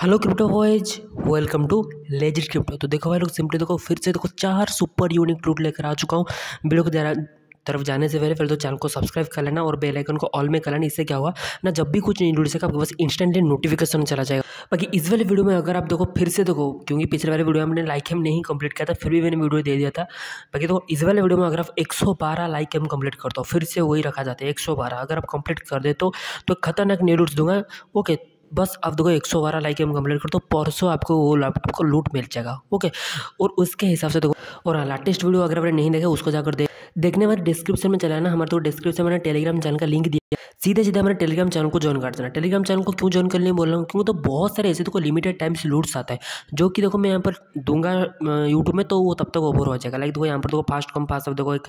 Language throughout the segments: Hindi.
hello crypto boys welcome to legit crypto तो देखो भाई लोग सिंपली देखो फिर से देखो चार सुपर यूनिक ट्रूट लेकर आ चुका हूँ वीडियो को जरा तरफ जाने से पहले पहले तो चैनल को सब्सक्राइब कर लेना और बेल आइकन को ऑल में कर लेना इससे क्या हुआ ना जब भी कुछ नहीं सका आपके बस इंस्टेंटली नोटिफिकेशन चला जाएगा बाकी इस वाले वीडियो में अगर आप देखो फिर से देखो क्योंकि पिछले वाले वीडियो में हमने लाइक हम नहीं कंप्लीट किया था फिर भी मैंने वीडियो दे दिया था बाकी देखो इस वाले वीडियो में अगर आप एक लाइक हम कंप्लीट करता हो फिर से वही रखा जाता है एक अगर आप कंप्लीट कर दे तो, तो खतरनाक नहीं दूंगा ओके बस आप देखो एक सौ बारह लाइक हम कंप्लीट कर दो परसों आपको वो आपको लूट मिल जाएगा ओके और उसके हिसाब से देखो और लाटेस्ट हाँ, वीडियो अगर आपने नहीं देखा उसको जाकर देख देखने बाद डिस्क्रिप्शन में चलाना हमारे तो डिस्क्रिप्शन में टेलीग्राम चैनल का लिंक दिया सीधे सीधे हमारे टेलीग्राम चैनल को ज्वाइन कर देना टेलीग्राम चैनल को क्यों ज्वाइन करने बोल रहा हूँ क्योंकि तो बहुत सारे ऐसे देखो लिमिटेड टाइम स्लूट्स आता है जो कि देखो मैं यहाँ पर दूंगा यूट्यूब में तो वो तब तक ओवर हो जाएगा लाइक देखो यहाँ पर देखो फास्ट कम फास्ट देखो एक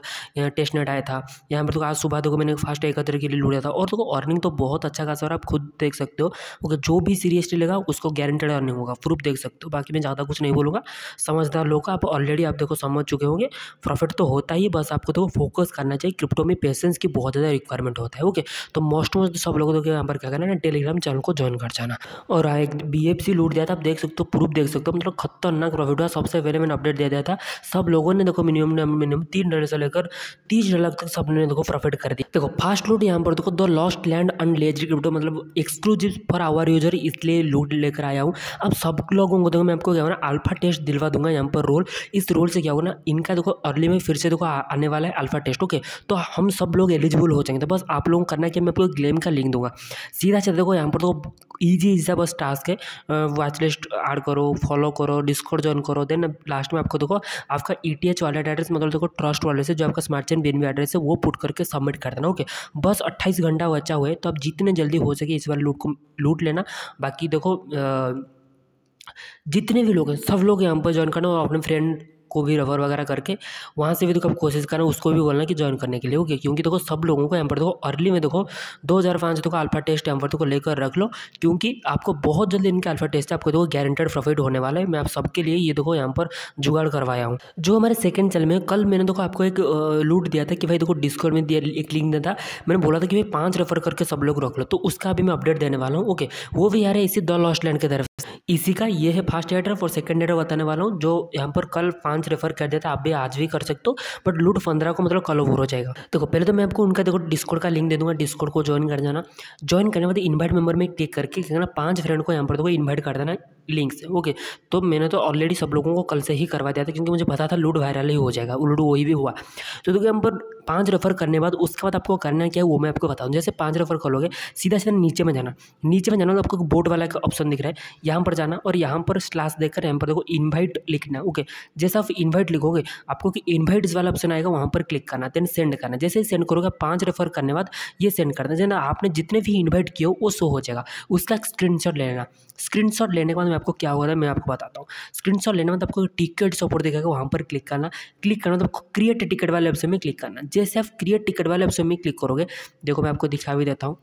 टेस्ट नेट आया था यहाँ पर देखो आज सुबह देखो मैंने फास्ट एकत्र के लिए लूटा था और देखो अर्निंग तो बहुत अच्छा खासा आप खुद देख सकते हो ओके जो भी सीरियसली लेगा उसको गारंटेड अर्निंग होगा प्रूफ देख सकते हो बाकी मैं ज़्यादा कुछ नहीं बोलूँगा समझदार लोग आप ऑलरेडी आप देखो समझ चुके होंगे प्रॉफिट तो होता ही बस आपको देखो फोकस करना चाहिए क्रिप्टो में पेशेंस की बहुत ज़्यादा रिक्वायरमेंट होता है ओके तो मोस्ट मोस्ट सब लोगों को यहाँ पर क्या करना है टेलीग्राम चैनल को ज्वाइन कर जाना और हाँ, एक बी एफ सी लूट दिया था आप देख सकते हो प्रूफ देख सकते हो मतलब खतरनाक प्रॉफिट हुआ सबसे पहले मैंने अपडेट दिया था सब लोगों ने देखो मिनिमम मिनिमम तीन डॉलर से लेकर तीस डॉलर तक सब ने देखो प्रॉफिट कर दिया देखो फास्ट लूट यहाँ पर देखो the lost land unleash crypto मतलब एक्सक्लूसिव फॉर आवर यूजर इसलिए लूट लेकर आया हूँ अब सब लोगों को देखो मैं आपको क्या अल्फा टेस्ट दिलवा दूंगा यहाँ पर रोल इस रोल से क्या होगा ना इनका देखो अर्ली में फिर से देखो आने वाला है अल्फा टेस्ट ओके तो हम सब लोग एलिजिबल हो जाएंगे तो बस आप लोगों को करना क्या मैं आपको ग्लेम का लिंक दूंगा सीधा चल देखो यहाँ पर तो ईजी ईजी बस टास्क है वॉच लिस्ट ऐड करो फॉलो करो डिस्कॉर्ड ज्वाइन करो देन लास्ट में आपको देखो आपका E T H wallet address मतलब देखो ट्रस्ट वाले से जो आपका स्मार्ट चैन बेनवी एड्रेस है वो पुट करके सबमिट कर देना ओके बस अट्ठाईस घंटा बचा हुआ है तो आप जितने जल्दी हो सके इस बार लूट को लूट लेना बाकी देखो जितने भी लोग हैं सब लोग यहाँ पर ज्वाइन करना और अपने फ्रेंड को भी रेफर वगैरह करके वहाँ से भी देखो आप कोशिश करें उसको भी बोलना कि ज्वाइन करने के लिए ओके क्योंकि देखो सब लोगों को यहाँ पर देखो अर्ली में देखो दो हज़ार पाँच देखो अल्फा टेस्ट यहाँ पर देखो लेकर रख लो क्योंकि आपको बहुत जल्दी इनके अल्फा टेस्ट आपको देखो गारंटेड प्रॉफिट होने वाला है मैं आप सबके लिए ये देखो यहाँ पर जुगाड़ करवाया हूँ जो हमारे सेकंड चल में कल मैंने देखो आपको एक लूट दिया था कि भाई देखो डिस्काउंट में दिया एक लिंक दिया था मैंने बोला था कि भाई पाँच रेफर करके सब लोग रख लो तो उसका भी मैं अपडेट देने वाला हूँ ओके वो भी यार है इसी द लॉस्ट लैंड की तरफ इसी का ये है फर्स्ट एडर और सेकंड एडर बताने वाला हूँ जो यहाँ पर कल पाँच डांस रेफर कर देता आप भी आज भी कर सकते हो बट लूट पंद्रह को मतलब कल ओवर हो जाएगा देखो पहले तो मैं आपको उनका देखो डिस्कोड का लिंक दे दूंगा डिस्कोड को ज्वाइन कर जाना ज्वाइन करने के बाद इन्वाइट मेंबर में क्लिक करके क्या करना पाँच फ्रेंड को यहाँ पर देखो इन्वाइट कर देना लिंक से ओके तो मैंने तो ऑलरेडी सब लोगों को कल से ही करवा दिया था क्योंकि मुझे पता था लूट वायरल ही हो जाएगा लूट वही भी हुआ तो देखो यहाँ पर पाँच रेफर करने बाद उसके बाद आपको करना क्या है वो मैं आपको बताऊँ जैसे पाँच रेफर करोगे सीधा सीधा नीचे में जाना नीचे में जाना तो आपको बोर्ड वाला का ऑप्शन दिख रहा है यहाँ पर जाना और यहाँ पर स्लास देखकर यहाँ पर देखो इन्वाइट लिखना ओके जैसा ऑफ इन्वाइट लिखोगे आपको कि इन्वाइट्स वाला ऑप्शन आएगा वहाँ पर क्लिक करना देन सेंड करना जैसे ही सेंड करोगे पाँच रेफर करने बाद ये सेंड करना जैसे आपने जितने भी इन्वाइट किए हो वो शो हो जाएगा उसका स्क्रीन लेना स्क्रीन लेने के बाद मैं आपको क्या हो मैं आपको बताता हूँ स्क्रीन लेने के बाद आपको टिकट ऊपर देखेगा वहाँ पर क्लिक करना क्लिक करना आपको क्रिएट टिकट वाले ऑप्शन में क्लिक करना जैसे आप क्रिएट टिकट वाले ऑप्शन में क्लिक करोगे देखो मैं आपको दिखा भी देता हूँ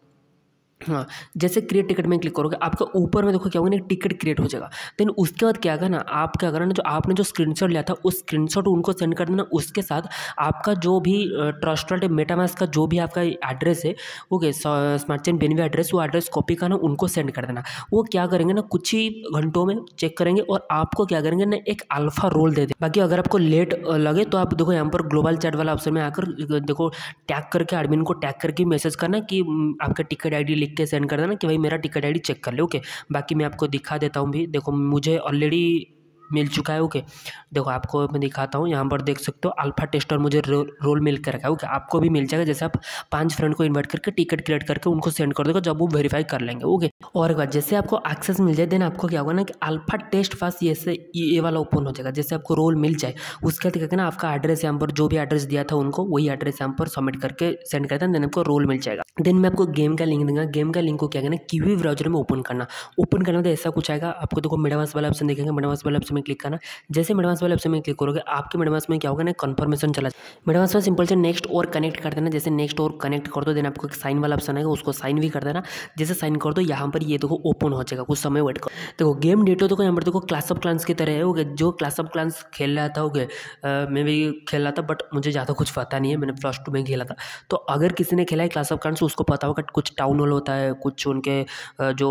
हाँ जैसे क्रिएट टिकट में क्लिक करोगे आपका ऊपर में देखो क्या होगा ना टिकट क्रिएट हो जाएगा देन उसके बाद क्या करना आप क्या करना जो आपने जो स्क्रीनशॉट लिया था उस स्क्रीनशॉट उनको सेंड कर देना उसके साथ आपका जो भी ट्रस्टेड मेटामास का जो भी आपका एड्रेस है ओके स्मार्ट चेन बेनवे एड्रेस वो एड्रेस कॉपी करना उनको सेंड कर देना वो क्या करेंगे ना कुछ ही घंटों में चेक करेंगे और आपको क्या करेंगे ना एक अल्फा रोल दे दें बाकी अगर आपको लेट लगे तो आप देखो यहाँ पर ग्लोबल चैट वाला ऑप्शन में आकर देखो टैग करके एडमिन को टैग करके मैसेज करना कि आपका टिकट आई लिख लिख के सेंड कर देना कि भाई मेरा टिकट आईडी चेक कर ले ओके बाकी मैं आपको दिखा देता हूँ भी देखो मुझे ऑलरेडी मिल चुका है ओके देखो आपको मैं दिखाता हूँ यहाँ पर देख सकते हो अल्फा टेस्टर मुझे रो, रोल मिल कर रखा है ओके आपको भी मिल जाएगा जैसे आप पांच फ्रेंड को इन्वाइट करके टिकट क्रिएट करके उनको सेंड कर देगा जब वो वेरीफाई कर लेंगे ओके और एक बार जैसे आपको एक्सेस मिल जाए देन आपको क्या होगा ना कि अल्फा टेस्ट फास्ट ये से ये वाला ओपन हो जाएगा जैसे आपको रोल मिल जाए उसके बाद क्या ना आपका एड्रेस यहाँ पर जो भी एड्रेस दिया था उनको वही एड्रेस यहाँ पर सबमिट करके सेंड करते हैं देन आपको रोल मिल जाएगा देन मैं आपको गेम का लिंक दूंगा गेम का लिंक को क्या करना क्यू ब्राउजर में ओपन करना ओपन करना तो ऐसा कुछ आएगा आपको देखो मेडावास वाला ऑप्शन देखेंगे मेडावास वाला ऑप्शन क्लिक करना जैसे मिडवांस वाले ऑप्शन में क्लिक करोगे आपके मिडवांस में क्या होगा ना कन्फर्मेशन चला मिडवांस में सिंपल से नेक्स्ट और कनेक्ट कर देना जैसे नेक्स्ट और कनेक्ट कर दो देना आपको एक साइन वाला ऑप्शन आएगा उसको साइन भी कर देना जैसे साइन कर दो यहाँ पर ये देखो ओपन हो जाएगा कुछ समय वेट करो देखो गेम डेटो देखो यहाँ पर देखो क्लास ऑफ क्लांस की तरह है जो क्लास ऑफ क्लांस खेल रहा था ओके मैं भी खेल रहा था बट मुझे ज़्यादा कुछ पता नहीं है मैंने प्लस टू में खेला था तो अगर किसी ने खेला है क्लास ऑफ क्लांस उसको पता होगा कुछ टाउन हॉल होता है कुछ उनके जो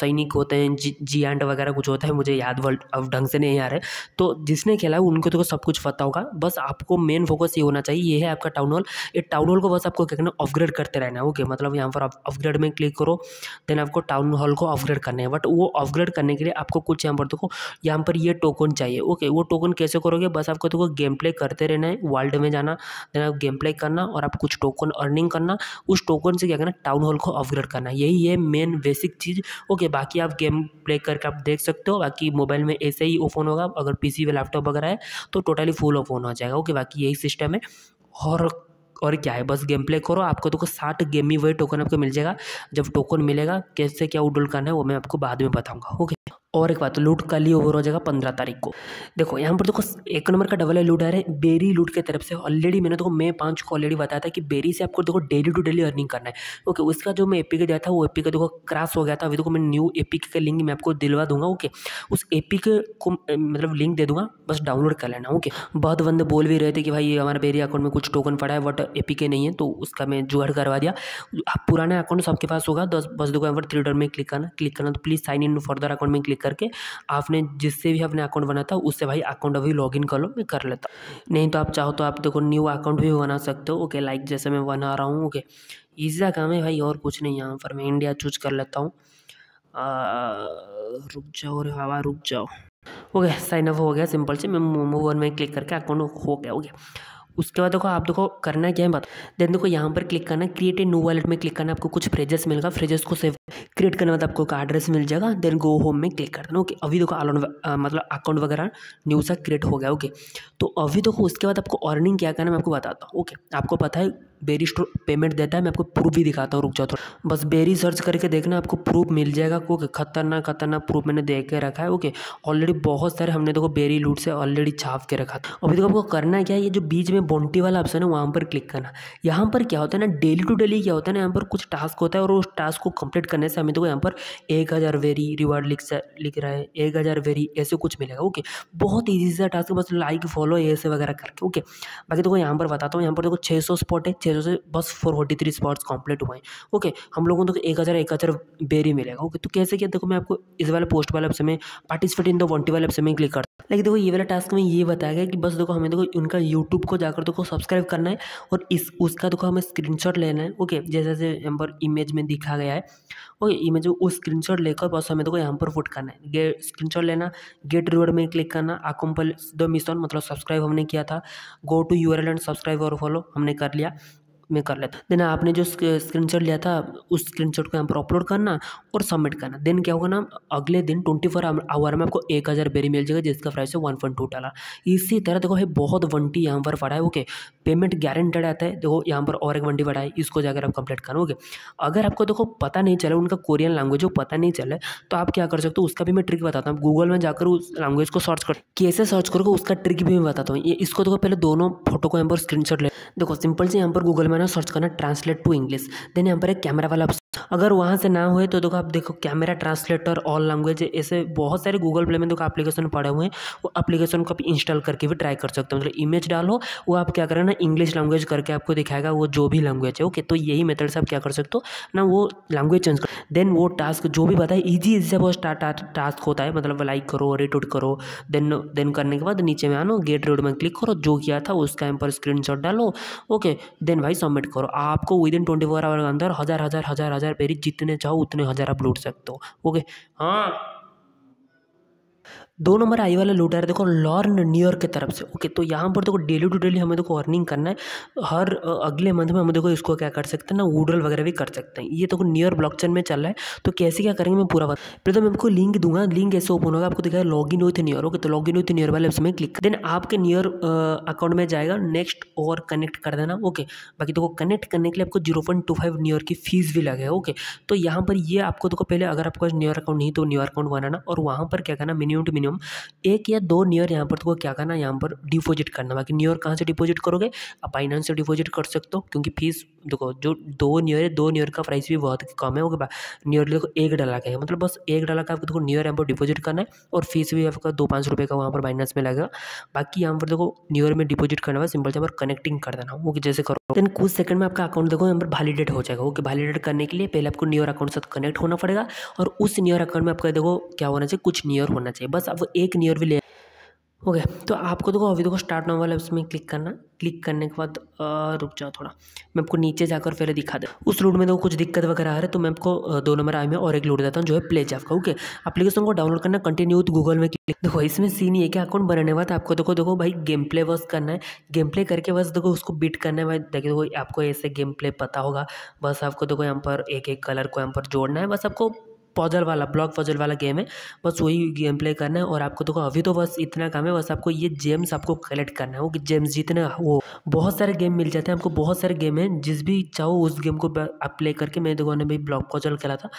सैनिक होते हैं जी एंड वगैरह कुछ होता है मुझे याद वर्ल्ड अब ढंग से नहीं आ रहे तो जिसने खेला है उनको तो सब कुछ पता होगा बस आपको मेन फोकस ये होना चाहिए ये है आपका टाउन हॉल ये टाउन हॉल को बस आपको क्या करना अपग्रेड करते रहना है ओके मतलब यहाँ पर आप अपग्रेड में क्लिक करो देन आपको टाउन हॉल को अपग्रेड करना है बट वो अपग्रेड करने के लिए आपको कुछ यहाँ पर देखो यहाँ पर ये टोकन चाहिए ओके वो टोकन कैसे करोगे बस आपको देखो गेम प्ले करते रहना है वर्ल्ड में जाना देन आप गेम प्ले करना और आप कुछ टोकन अर्निंग करना उस टोकन से क्या करना टाउन हॉल को अपग्रेड करना यही है मेन बेसिक चीज़ ओके बाकी आप गेम प्ले करके आप देख सकते हो बाकी मोबाइल में ऐसे ही ओपन फ़ोन होगा अगर पी सी लैपटॉप वगैरह है तो टोटली फुल ऑफ ऑन हो जाएगा ओके बाकी यही सिस्टम है और और क्या है बस गेम प्ले करो आपको देखो साठ गेमी वही टोकन आपको मिल जाएगा जब टोकन मिलेगा कैसे क्या उडुल करना है वो मैं आपको बाद में बताऊँगा ओके और एक बात तो लूट का लिए ओवर हो जाएगा पंद्रह तारीख को देखो यहाँ पर देखो एक नंबर का डबल है लूट आ रहा है बेरी लूट की तरफ से ऑलरेडी मैंने देखो मैं पाँच को ऑलरेडी बताया था कि बेरी से आपको देखो डेली टू डेली अर्निंग करना है ओके उसका जो मैं एपी का दिया था वो एपी का देखो क्रास हो गया था अभी देखो मैं न्यू एपी का लिंक मैं आपको दिलवा दूंगा ओके उस एपी को मतलब लिंक दे दूंगा बस डाउनलोड कर लेना ओके बहुत बंदे बोल भी रहे थे कि भाई हमारे बेरी अकाउंट में कुछ टोकन पड़ा है बट एपी के नहीं है तो उसका मैं जुगाड़ करवा दिया पुराना अकाउंट सबके पास होगा दस बस देखो यहाँ पर थ्री डर में क्लिक करना क्लिक करना तो please sign in further account में क्लिक करके आपने जिससे भी अपने अकाउंट बना था उससे भाई अकाउंट अभी लॉग कर लो मैं कर लेता नहीं तो आप चाहो तो आप देखो न्यू अकाउंट भी बना सकते हो ओके लाइक जैसे मैं बना रहा हूँ ओके ईजी का काम है भाई और कुछ नहीं यहाँ पर मैं इंडिया चूज कर लेता हूँ रुक जाओ रे हवा रुक जाओ ओके साइन अप हो गया सिंपल से मैं मूव ऑन में क्लिक करके अकाउंट हो गया ओके उसके बाद देखो आप देखो करना क्या है बात देन देखो यहाँ पर क्लिक करना क्रिएट ए न्यू वॉलेट में क्लिक करना आपको कुछ फ्रेजेस मिलेगा फ्रेजेस को सेव क्रिएट करने बाद आपको एक एड्रेस मिल जाएगा देन गो होम में क्लिक कर देना ओके अभी देखो अलाउंट मतलब अकाउंट वगैरह न्यू सा क्रिएट हो गया ओके तो अभी देखो उसके बाद आपको अर्निंग क्या करना मैं आपको बताता हूँ ओके आपको पता है बेरी स्टोर पेमेंट देता है मैं आपको प्रूफ भी दिखाता हूँ रुक जाओ थोड़ा बस बेरी सर्च करके देखना आपको प्रूफ मिल जाएगा ओके खतरनाक खतरनाक प्रूफ मैंने देख के रखा है ओके ऑलरेडी बहुत सारे हमने देखो बेरी लूट से ऑलरेडी छाप के रखा था अभी देखो आपको करना क्या है ये जो बीच में बॉन्टी वाला ऑप्शन है वहाँ पर क्लिक करना यहाँ पर क्या होता है ना डेली टू डेली क्या होता है ना यहाँ पर कुछ टास्क होता है और उस टास्क को कंप्लीट करने से हमें देखो यहाँ पर एक हज़ार वेरी रिवार्ड लिख लिख रहा है एक हज़ार वेरी ऐसे कुछ मिलेगा ओके बहुत ईजी सा टास्क बस लाइक फॉलो ऐसे वगैरह करके ओके बाकी देखो यहाँ पर बताता हूँ यहाँ पर देखो छः सौ स्पॉट है छः से बस four forty three spots complete हुए हैं ओके हम लोगों को तो एक हज़ार एक हज़ार बेरी मिलेगा ओके तो कैसे क्या देखो मैं आपको इस वाले पोस्ट वाले ऑप्शन में पार्टिसिपेट इन द वॉन्टी वाले ऑप्शन में क्लिक करता हूँ लेकिन देखो ये वाला टास्क में ये बताया गया कि बस देखो हमें देखो उनका यूट्यूब को जाकर देखो सब्सक्राइब करना है और इस उसका देखो हमें शॉट लेना है ओके जैसे जैसे यहाँ पर इमेज में दिखा गया है ओके इमेज में वो शॉट लेकर बस हमें देखो यहाँ पर फुट करना है स्क्रीन शॉट लेना गेट रिवर्ड में क्लिक करना आकुम्पल द मिशन मतलब सब्सक्राइब हमने किया था go to your and subscribe और फॉलो हमने कर लिया में कर लेता देन आपने जो स्क्रीन लिया था उस स्क्रीन को यहाँ पर अपलोड करना और सबमिट करना देन क्या होगा ना अगले दिन ट्वेंटी फोर आवर में आपको एक हज़ार बेरी मिल जाएगा जिसका प्राइस है वन पॉइंट टू इसी तरह देखो है बहुत वंटी यहाँ पर पड़ा है ओके पेमेंट गारंटेड आता है देखो यहाँ पर और एक वंटी पड़ा है इसको जाकर आप कंप्लीट करो ओके अगर आपको देखो पता नहीं चले उनका कोरियन लैंग्वेज हो पता नहीं चले तो आप क्या कर सकते हो उसका भी मैं ट्रिक बताता हूँ गूगल में जाकर उस लैंग्वेज को सर्च कर कैसे सर्च करोगे उसका ट्रिक भी मैं बताता हूँ इसको देखो पहले दोनों फोटो को यहाँ पर स्क्रीन ले देखो सिंपल से यहाँ पर गूगल में मैंने सर्च करना ट्रांसलेट टू इंग्लिश देन यहाँ पर एक कैमरा वाला अगर वहाँ से ना हुए तो देखो आप देखो कैमरा ट्रांसलेटर ऑल लैंग्वेज ऐसे बहुत सारे गूगल प्ले में देखो एप्लीकेशन पड़े हुए हैं वो एप्लीकेशन को आप इंस्टॉल करके भी ट्राई कर सकते हो मतलब इमेज डालो वो आप क्या करें ना इंग्लिश लैंग्वेज करके आपको दिखाएगा वो जो भी लैंग्वेज है ओके तो यही मेथड से आप क्या कर सकते हो ना वो लैंग्वेज चेंज कर देन वो टास्क जो भी बताए ईजी इजी से स्टार्ट टास्क होता है मतलब लाइक करो रेटूट करो देन देन करने के बाद नीचे में आना गेट रेड में क्लिक करो जो किया था उसका एम पर स्क्रीन डालो ओके देन भाई सबमिट करो आपको within twenty four hour के अंदर हज़ार हज़ार हज़ार हज़ार पेरी जितने चाहो उतने हज़ार आप लूट सकते हो ओके हाँ दो नंबर आई वाला लूट आ रहा है देखो लॉर्न न्यूयॉर्क की तरफ से ओके तो यहाँ पर देखो डेली टू डेली हमें देखो अर्निंग करना है हर अगले मंथ में हम देखो इसको क्या कर सकते हैं ना वूडल वगैरह भी कर सकते हैं ये देखो तो न्यूयॉर्क ब्लॉकचेन में चल रहा है तो कैसे क्या करेंगे मैं पूरा बता तो मैं आपको लिंक दूंगा लिंक ऐसे ओपन होगा आपको देखा लॉग इन विथ न्यूयर ओके तो लॉग इन विथ न्यूयर वाले उसमें क्लिक देन आपके न्यूयर अकाउंट में जाएगा नेक्स्ट और कनेक्ट कर देना ओके बाकी देखो कनेक्ट करने के लिए आपको जीरो पॉइंट टू फाइव न्यूयर की फीस भी लगे ओके तो यहाँ पर ये आपको देखो पहले अगर आपको न्यूर अकाउंट नहीं तो न्यूर अकाउंट बनाना और वहाँ पर क्या करना मिनिमम टू मिनिमम मिनिमम एक या दो नियर यहाँ पर तो क्या करना यहाँ पर डिपोजिट करना बाकी नियर कहाँ से डिपोजिट करोगे आप फाइनेंस से डिपोजिट कर सकते हो क्योंकि फीस देखो जो दो नियर है दो नियर का प्राइस भी बहुत कम है वो नियर देखो एक डाला का है मतलब बस एक डाला का आपको देखो नियर यहाँ पर डिपोजिट करना है और फीस भी आपका दो पाँच रुपये का वहाँ पर फाइनेंस में लगेगा बाकी यहाँ पर देखो नियर में डिपोजिट करना है सिंपल से पर कनेक्टिंग कर देना ओके जैसे करो देन कुछ सेकंड में आपका अकाउंट देखो यहाँ पर वैलिडेट हो जाएगा ओके वैलिडेट करने के लिए पहले आपको नियर अकाउंट साथ कनेक्ट होना पड़ेगा और उस नियर अकाउंट में आपका देखो क्या होना चाहिए कुछ नियर होना चाहिए बस अब एक नियर भी ले ओके okay, तो आपको देखो अभी देखो स्टार्ट नाउ वाला उसमें क्लिक करना क्लिक करने के बाद रुक जाओ थोड़ा मैं आपको नीचे जाकर फिर दिखा दे उस रूट में देखो कुछ दिक्कत वगैरह आ रहा है तो मैं आपको दो नंबर आई में और एक लूट देता हूँ जो है प्ले जैफ का ओके अपलीकेशन को डाउनलोड करना कंटिन्यू गूगल में क्लिक देखो इसमें सीन ये कि अकाउंट बनाने बाद आपको देखो देखो भाई गेम प्ले बस करना है गेम प्ले करके बस देखो उसको बीट करना है भाई देखिए देखो आपको ऐसे गेम प्ले पता होगा बस आपको देखो यहाँ पर एक एक कलर को यहाँ पर जोड़ना है बस आपको पॉजल वाला ब्लॉक पॉजल वाला गेम है बस वही गेम प्ले करना है और आपको देखो अभी तो बस इतना काम है बस आपको ये जेम्स आपको कलेक्ट करना है वो जेम्स जितने वो बहुत सारे गेम मिल जाते हैं आपको बहुत सारे गेम हैं जिस भी चाहो उस गेम को आप प्ले करके मैंने देखो ने भाई ब्लॉक पॉजल खेला था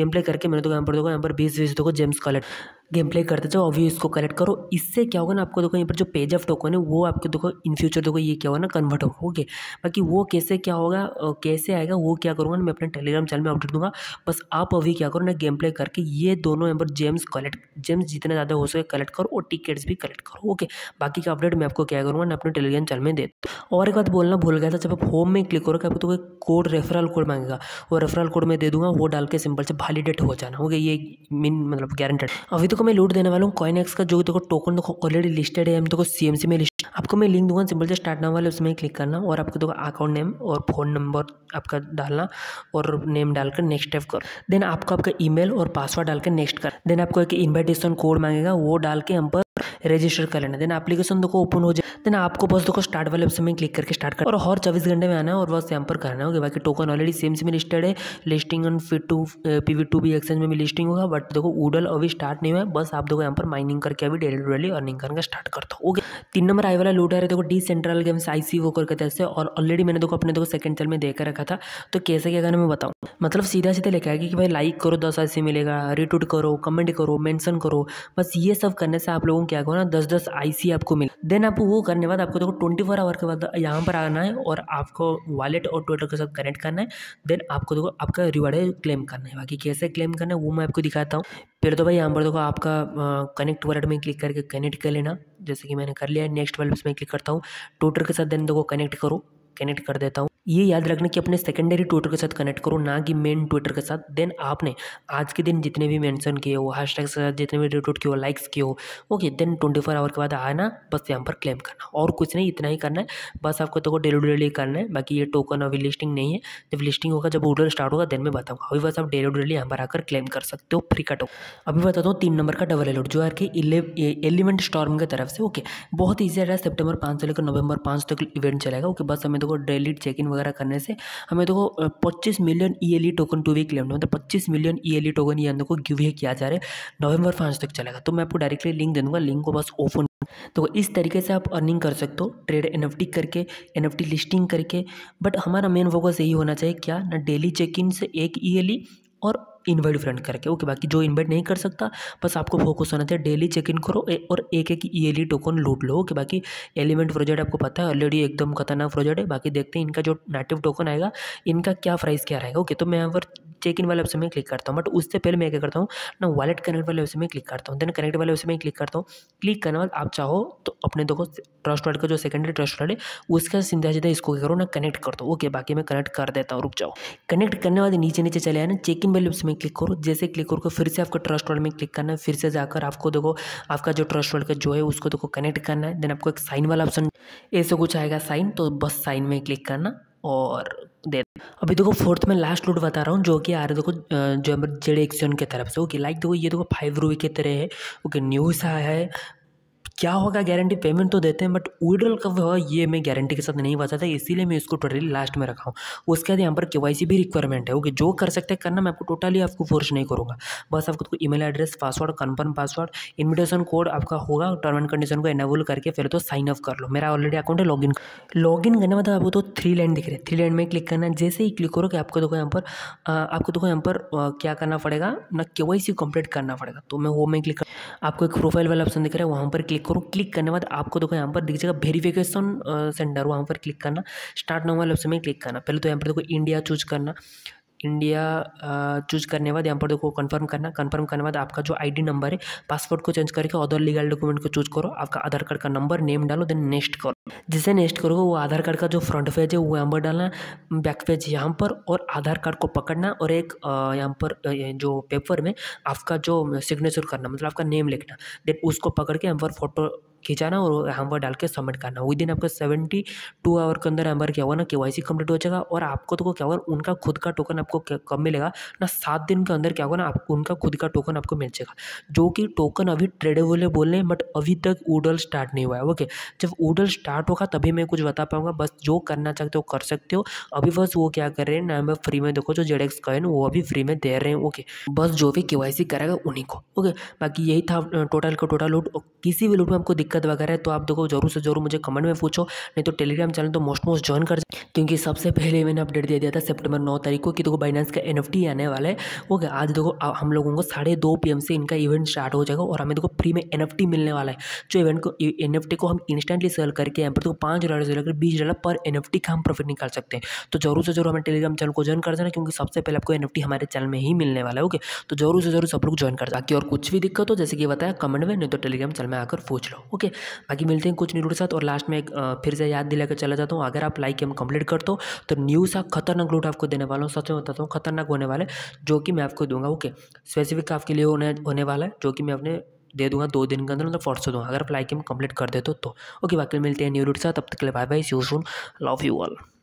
गेम प्ले करके मैंने देखो यहाँ पर देखो यहाँ पर बीस बीस देखो जेम्स कलेक्ट गेम प्ले करते जाओ अभी इसको कलेक्ट करो इससे क्या होगा ना आपको देखो यहाँ पर जो पेज ऑफ टोकन है वो आपको देखो इन फ्यूचर देखो ये क्या होगा ना कन्वर्ट होगा ओके बाकी वो कैसे क्या होगा कैसे आएगा वो क्या करूँगा मैं अपने टेलीग्राम चैनल में अपडेट दूंगा बस आप अभी क्या करो ना गेम प्ले करके ये दोनों यहाँ पर जेम्स कलेक्ट जेम्स जितना ज़्यादा हो सके कलेक्ट करो और टिकट्स भी कलेक्ट करो ओके बाकी का अपडेट मैं आपको क्या करूँगा ना अपने टेलीग्राम चैनल में दे और एक बात बोलना भूल गया था जब आप होम में क्लिक करो क्या आपको तो कोड रेफरल कोड मांगेगा वो रेफरल कोड मैं दे दूंगा वो डाल के सिंपल से वैलिडेट हो जाना ओके ये मीन मतलब गारंटेड अभी तो देखो मैं लूट देने वाला हूँ कॉइन का जो देखो टोकन देखो ऑलरेडी लिस्टेड है हम देखो सीएमसी में लिस्ट आपको मैं लिंक दूंगा सिंपल से स्टार्ट नाम वाले उसमें क्लिक करना और आपको देखो अकाउंट नेम और फोन नंबर आपका डालना और नेम डालकर नेक्स्ट स्टेप कर देन आपको आपका ईमेल और पासवर्ड डालकर नेक्स्ट कर देन आपको एक इन्विटेशन कोड मांगेगा वो डाल के हम पर रजिस्टर कर लेना देन एप्लीकेशन देखो ओपन हो जाए देन आपको बस देखो स्टार्ट वाले ऑप्शन में क्लिक करके स्टार्ट करना और हर चौबीस घंटे में आना है और बस यहाँ पर करना होगा बाकी टोकन ऑलरेडी सेम से में लिस्टेड है लिस्टिंग ऑन फिट टू पी वी टू बी एक्सचेंज में भी लिस्टिंग होगा बट देखो उडल अभी स्टार्ट नहीं हुआ है बस आप देखो यहाँ पर माइनिंग करके अभी डेली डेली अर्निंग करना स्टार्ट करता दो ओके तीन नंबर आई वाला लूट है देखो decentral games I C वो करके ऐसे और ऑलरेडी मैंने देखो अपने देखो सेकंड चल में देकर रखा था तो कैसे क्या करना मैं बताऊँ मतलब सीधा सीधा लिखा है कि भाई लाइक करो दस ऐसे मिलेगा रिट्वीट करो कमेंट करो मैंशन करो बस ये सब करने से आप लोगों क्या करो ना दस दस आईसी आपको मिले देन आपको वो करने बाद आपको देखो ट्वेंटी फोर आवर के बाद यहाँ पर आना है और आपको वॉलेट और ट्विटर के साथ कनेक्ट करना है देन आपको देखो आपका रिवार्ड है क्लेम करना है बाकी कैसे क्लेम करना है वो मैं आपको दिखाता हूँ फिर तो भाई यहाँ पर देखो आपका कनेक्ट वॉलेट में क्लिक करके कनेक्ट कर लेना जैसे कि मैंने कर लिया नेक्स्ट वॉलेट में क्लिक करता हूँ ट्विटर के साथ देन देखो कनेक्ट करो कनेक्ट कर देता हूँ ये याद रखना कि अपने सेकेंडरी ट्विटर के साथ कनेक्ट करो ना कि मेन ट्विटर के साथ देन आपने आज के दिन जितने भी मेंशन किए हो हैश टैग के साथ जितने भी रिट्वीट किए हो लाइक्स किए हो okay then twenty four hour के बाद आना बस यहाँ पर क्लेम करना और कुछ नहीं इतना ही करना है बस आपको तो डेली डेली करना है बाकी ये टोकन अभी लिस्टिंग नहीं है जब लिस्टिंग होगा जब ऑर्डर स्टार्ट होगा देन मैं बताऊँगा अभी बस आप डेली डेली यहाँ पर आकर क्लेम कर सकते हो फ्री कटो अभी बताता हूँ तीन नंबर का डबल एलोड जो है कि एलिमेंट स्टॉर्म की तरफ से ओके बहुत ईजी रहा सेप्टेबर पाँच से लेकर नवंबर पाँच तक इवेंट चलेगा ओके बस हमें हमें देखो डेली चेक इन वगैरह करने से हमें देखो पच्चीस मिलियन ई टोकन टू वी क्लेम मतलब पच्चीस मिलियन ई टोकन ये देखो गिवे किया जा रहा है नवंबर पाँच तक चलेगा तो मैं आपको डायरेक्टली लिंक दे दूँगा लिंक को बस ओपन तो इस तरीके से आप अर्निंग कर सकते हो ट्रेड एन करके एन लिस्टिंग करके बट हमारा मेन फोकस यही होना चाहिए क्या ना डेली चेक इन से एक ई e e और इनवाइट फ्रेंड करके ओके बाकी जो इनवाइट नहीं कर सकता बस आपको फोकस होना चाहिए डेली चेक इन करो और एक एक ईयरली टोकन लूट लो ओके बाकी एलिमेंट प्रोजेक्ट आपको पता है ऑलरेडी एकदम खतरनाक प्रोजेक्ट है बाकी देखते हैं इनका जो नेटिव टोकन आएगा इनका क्या प्राइस क्या रहेगा ओके तो मैं यहाँ पर चेक इन वाले ऑप्शन में क्लिक करता हूँ बट उससे पहले मैं क्या करता हूँ ना वॉलेट कनेक्ट वाले ऑप्शन में क्लिक करता हूँ देन कनेक्ट वाले ऑप्शन में क्लिक करता हूँ क्लिक करने बाद आप चाहो तो अपने देखो ट्रस्ट वर्ड का जो सेकेंडरी ट्रस्ट वर्ड है उसका सीधा सीधा इसको क्या करो ना कनेक्ट कर दो ओके बाकी मैं कनेक्ट कर देता हूँ रुक जाओ कनेक्ट करने वाले नीचे नीचे चले आए ना चेक इन वाले ऑप्शन में क्लिक करो जैसे क्लिक करो फिर से आपको ट्रस्ट वर्ल्ड में क्लिक करना है फिर से जाकर आपको देखो आपका जो ट्रस्ट वर्ल्ड का जो है उसको देखो कनेक्ट करना है देन आपको एक साइन वाला ऑप्शन ऐसे कुछ आएगा साइन तो बस साइन में क्लिक करना और दे अभी देखो फोर्थ में लास्ट लूट बता रहा हूँ जो कि आ रहा देखो जो जेड एक्सियन के तरफ से ओके लाइक देखो ये देखो फाइव रूवी के तरह है ओके न्यूज़ आया है क्या होगा गारंटी पेमेंट तो देते हैं बट विड्रॉल कब होगा ये मैं गारंटी के साथ नहीं बताता इसीलिए मैं इसको टोटली लास्ट में रखा हूँ उसके बाद यहाँ पर के भी रिक्वायरमेंट है ओके जो कर सकते हैं करना मैं आपको टोटली आपको फोर्स नहीं करूँगा बस आपको mail address password confirm password invitation code आपका होगा टर्म एंड कंडीशन को एनेबल करके फिर तो साइन अप कर लो मेरा ऑलरेडी अकाउंट है लॉग इन लॉग इन करने मतलब आपको तो थ्री लाइन दिख रहे हैं थ्री लाइन में क्लिक करना जैसे ही क्लिक करोगे आपको देखो यहाँ पर आपको देखो यहाँ पर क्या करना पड़ेगा ना के वाई सी कंप्लीट करना पड़ेगा तो मैं वो में क्लिक आपको एक प्रोफाइल वाला ऑप्शन दिख रहा है वहाँ पर क्लिक करूँ क्लिक करने बाद आपको देखो यहाँ पर दिख जाएगा वेरीफिकेशन सेंटर वहाँ पर क्लिक करना स्टार्ट नाउ वाले ऑप्शन में क्लिक करना पहले तो यहाँ पर देखो इंडिया चूज करना इंडिया चूज करने बाद यहाँ पर देखो कंफर्म करना कंफर्म करने बाद आपका जो आईडी नंबर है पासपोर्ट को चेंज करके अदर लीगल डॉक्यूमेंट को चूज करो आपका आधार कार्ड का नंबर नेम डालो देन नेक्स्ट करो जिसे नेक्स्ट करोगे वो आधार कार्ड का जो फ्रंट पेज है वो यहाँ पर डालना बैक पेज यहाँ पर और आधार कार्ड को पकड़ना और एक यहाँ पर जो पेपर में आपका जो सिग्नेचर करना मतलब आपका नेम लिखना देन उसको पकड़ के यहाँ पर फोटो खिंचाना और हम वो डाल के सबमिट करना विद इन आपका सेवेंटी टू आवर के अंदर हमारे क्या हुआ ना के वाई सी कंप्लीट हो जाएगा और आपको तो क्या हुआ उनका खुद का टोकन आपको कब मिलेगा ना सात दिन के अंदर क्या होगा ना आप उनका खुद का टोकन आपको मिल जाएगा जो कि टोकन अभी ट्रेडेबल है बोल रहे हैं बट अभी तक ऊडल स्टार्ट नहीं हुआ है ओके जब ऊडल स्टार्ट होगा तभी मैं कुछ बता पाऊंगा बस जो करना चाहते हो कर सकते हो अभी बस वो क्या कर रहे हैं ना फ्री में देखो जो जेड एक्स कॉइन वो अभी फ्री में दे रहे हैं ओके बस जो भी के वाई सी करेगा उन्हीं को ओके बाकी यही था टोटल का टोटल लूट किसी भी लूट में आपको दिक्कत दिक्कत वगैरह है तो आप देखो जरूर से जरूर मुझे कमेंट में पूछो नहीं तो टेलीग्राम चैनल तो मोस्ट मोस्ट ज्वाइन कर क्योंकि सबसे पहले मैंने अपडेट दे दिया था सेप्टेबर नौ तारीख को कि देखो बाइनेंस का एन आने वाला है ओके आज देखो हम लोगों को साढ़े दो पी से इनका इवेंट स्टार्ट हो जाएगा और हमें देखो फ्री में एन मिलने वाला है जो इवेंट को एन को हम इंस्टेंटली सेल करके यहाँ पर देखो पाँच डॉलर से लेकर बीस डॉलर पर एन का हम प्रॉफिट निकाल सकते हैं तो जरूर से जरूर हमें टेलीग्राम चैनल को ज्वाइन कर देना क्योंकि सबसे पहले आपको एन हमारे चैनल में ही मिलने वाला है ओके तो जरूर से जरूर सब लोग ज्वाइन कर बाकी और कुछ भी दिक्कत हो जैसे कि बताया कमेंट में नहीं तो टेलीग्राम चैनल में आकर पूछ लो ओके ओके बाकी मिलते हैं कुछ न्यूज़ के साथ और लास्ट में एक फिर से याद दिलाकर चला जाता हूँ अगर आप लाइक एम कंप्लीट कर दो तो न्यूज़ आप खतरनाक लूट आपको देने वाला हूँ सच में बताता हूँ खतरनाक होने वाले जो कि मैं आपको दूंगा ओके स्पेसिफिक आपके लिए होने होने वाला है जो कि मैं अपने दे दूंगा दो दिन के अंदर मतलब फोर्स दूंगा अगर आप लाइक एम कंप्लीट कर दे तो ओके बाकी मिलते हैं न्यू रूट साथ तब तक के लिए bye bye see you soon love you all